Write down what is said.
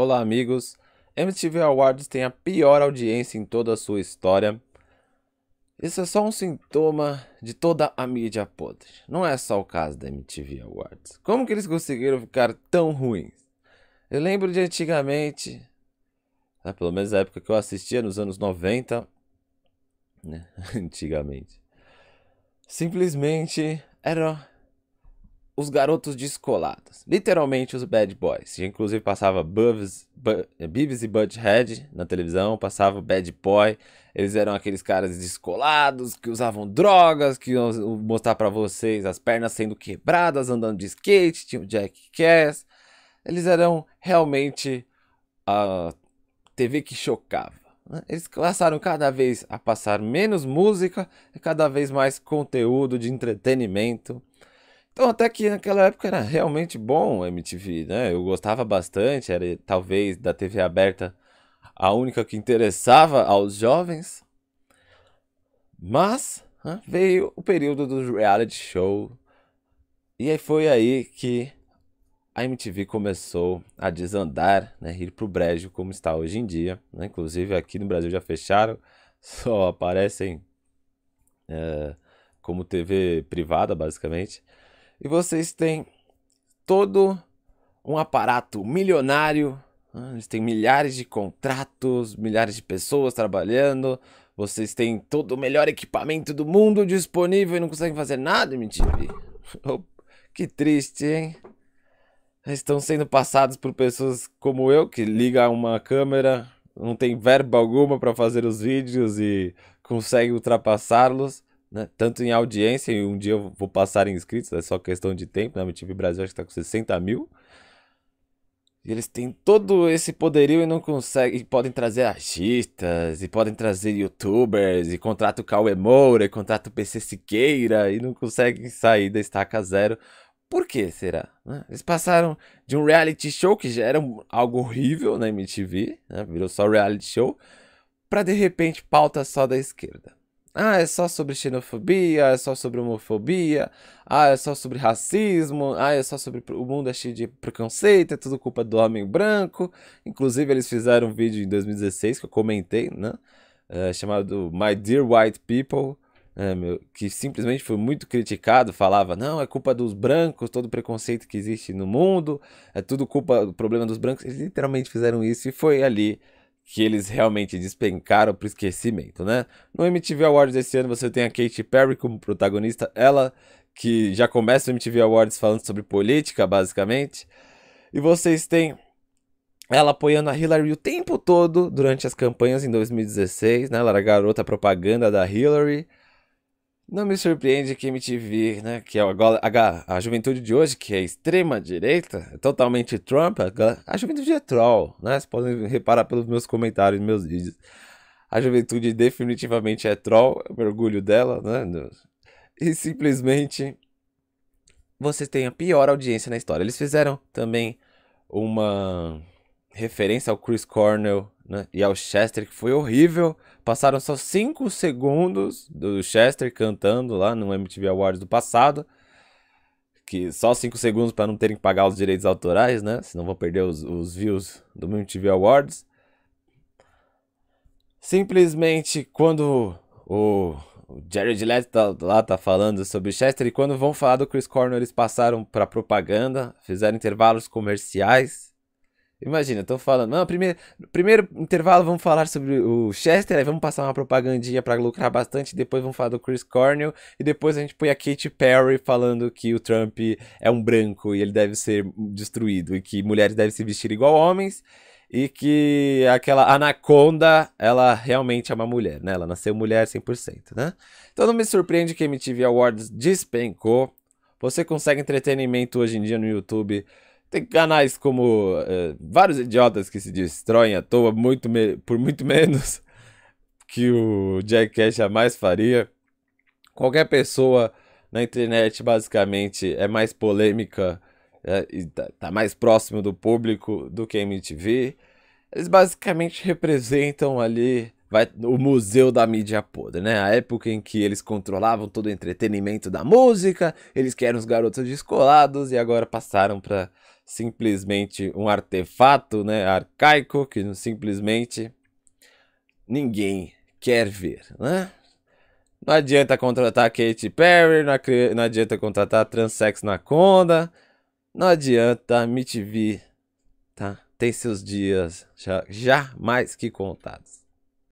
Olá, amigos. MTV Awards tem a pior audiência em toda a sua história. Isso é só um sintoma de toda a mídia podre. Não é só o caso da MTV Awards. Como que eles conseguiram ficar tão ruins? Eu lembro de antigamente, né, pelo menos na época que eu assistia, nos anos 90, né, antigamente, simplesmente era os garotos descolados, literalmente os bad boys. Eu, inclusive passava Bubs, e Butthead na televisão, passava Bad Boy. Eles eram aqueles caras descolados que usavam drogas, que iam mostrar para vocês as pernas sendo quebradas, andando de skate, tinha o Jackass. Eles eram realmente a TV que chocava. Né? Eles passaram cada vez a passar menos música e cada vez mais conteúdo de entretenimento então, até que naquela época era realmente bom o MTV, né? Eu gostava bastante, era talvez da TV aberta a única que interessava aos jovens. Mas né, veio o período do reality show. E aí foi aí que a MTV começou a desandar, né, ir pro brejo como está hoje em dia. Né? Inclusive aqui no Brasil já fecharam, só aparecem é, como TV privada basicamente e vocês têm todo um aparato milionário. Né? Eles têm milhares de contratos, milhares de pessoas trabalhando. Vocês têm todo o melhor equipamento do mundo disponível e não conseguem fazer nada, MTV. que triste, hein? Estão sendo passados por pessoas como eu, que liga uma câmera, não tem verba alguma para fazer os vídeos e consegue ultrapassá-los né? Tanto em audiência, e um dia eu vou passar em inscritos, é só questão de tempo, né? MTV Brasil acho que tá com 60 mil. E eles têm todo esse poderio e não conseguem. E podem trazer artistas, e podem trazer youtubers, e contrata o Cauê Moura, e contrata o PC Siqueira, e não conseguem sair da estaca zero. Por que será? Né? Eles passaram de um reality show que já era algo horrível na MTV, né? virou só reality show, para de repente pauta só da esquerda. Ah, é só sobre xenofobia, é só sobre homofobia, ah, é só sobre racismo, ah, é só sobre o mundo é cheio de preconceito, é tudo culpa do homem branco. Inclusive, eles fizeram um vídeo em 2016 que eu comentei, né? É, chamado My Dear White People. É, meu, que simplesmente foi muito criticado, falava, não, é culpa dos brancos, todo preconceito que existe no mundo, é tudo culpa do problema dos brancos. Eles literalmente fizeram isso e foi ali que eles realmente despencaram para esquecimento, né? No MTV Awards desse ano você tem a Katy Perry como protagonista, ela que já começa o MTV Awards falando sobre política, basicamente. E vocês têm ela apoiando a Hillary o tempo todo durante as campanhas em 2016, né? Ela era garota propaganda da Hillary. Não me surpreende que MTV, né, que é agora a, a juventude de hoje, que é extrema-direita, é totalmente Trump, a, a, juventude é troll, né? Vocês podem reparar pelos meus comentários, meus vídeos. A juventude definitivamente é troll, eu me orgulho dela, né? E simplesmente você tem a pior audiência na história. Eles fizeram também uma referência ao Chris Cornell né? E ao Chester, que foi horrível. Passaram só 5 segundos do Chester cantando lá no MTV Awards do passado. Que só 5 segundos para não terem que pagar os direitos autorais, né? Senão vão perder os, os views do MTV Awards. Simplesmente quando o Jared Leto tá, lá tá falando sobre o Chester e quando vão falar do Chris Cornell, eles passaram para propaganda, fizeram intervalos comerciais Imagina, estou falando, não, primeiro, primeiro intervalo vamos falar sobre o Chester, aí vamos passar uma propagandinha para lucrar bastante, depois vamos falar do Chris Cornell, e depois a gente põe a Katy Perry falando que o Trump é um branco e ele deve ser destruído, e que mulheres devem se vestir igual homens, e que aquela anaconda, ela realmente é uma mulher, né? Ela nasceu mulher 100%, né? Então não me surpreende que a MTV Awards despencou. Você consegue entretenimento hoje em dia no YouTube tem canais como eh, vários idiotas que se destroem à toa muito por muito menos que o Jackass jamais faria. Qualquer pessoa na internet basicamente é mais polêmica é, e tá, tá, mais próximo do público do que a MTV. Eles basicamente representam ali vai, o museu da mídia podre, né? A época em que eles controlavam todo o entretenimento da música, eles que eram os garotos descolados e agora passaram para simplesmente um artefato né, arcaico que simplesmente ninguém quer ver, né? Não adianta contratar Katy Perry, não adianta contratar Transex na Conda, não adianta MTV, tá? Tem seus dias já, jamais que contados.